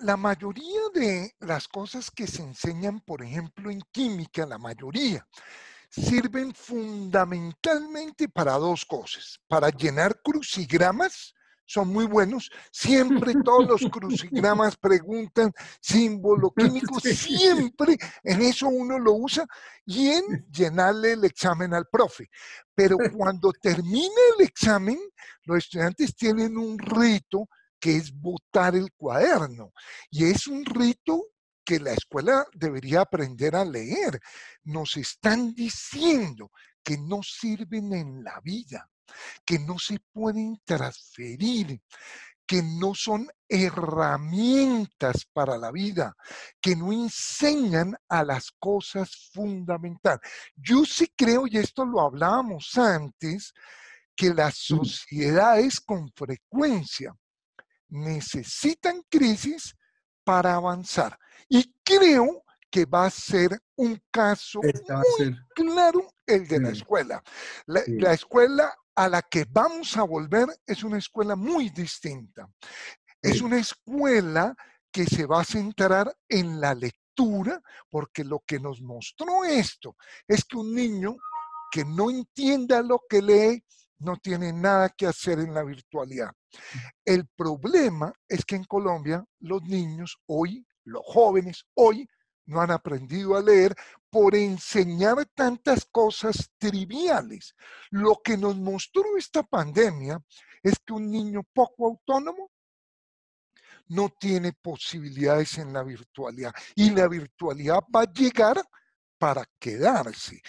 la, mayoría de las cosas que se enseñan, por ejemplo, en química, la mayoría, sirven fundamentalmente para dos cosas. Para llenar crucigramas, son muy buenos. Siempre todos los crucigramas preguntan símbolo químico, siempre en eso uno lo usa y en llenarle el examen al profe. Pero cuando termina el examen, los estudiantes tienen un reto que es botar el cuaderno. Y es un rito que la escuela debería aprender a leer. Nos están diciendo que no sirven en la vida, que no se pueden transferir, que no son herramientas para la vida, que no enseñan a las cosas fundamentales. Yo sí creo, y esto lo hablábamos antes, que la sociedad es con frecuencia necesitan crisis para avanzar. Y creo que va a ser un caso muy claro el de la escuela. La, escuela a la que vamos a volver es una escuela muy distinta. Es una escuela que se va a centrar en la lectura, porque lo que nos mostró esto es que un niño que no entienda lo que lee no tiene nada que hacer en la virtualidad. El problema es que en Colombia los niños hoy, los jóvenes hoy, no han aprendido a leer por enseñar tantas cosas triviales. Lo que nos mostró esta pandemia es que un niño poco autónomo no tiene posibilidades en la virtualidad y la virtualidad va a llegar para quedarse.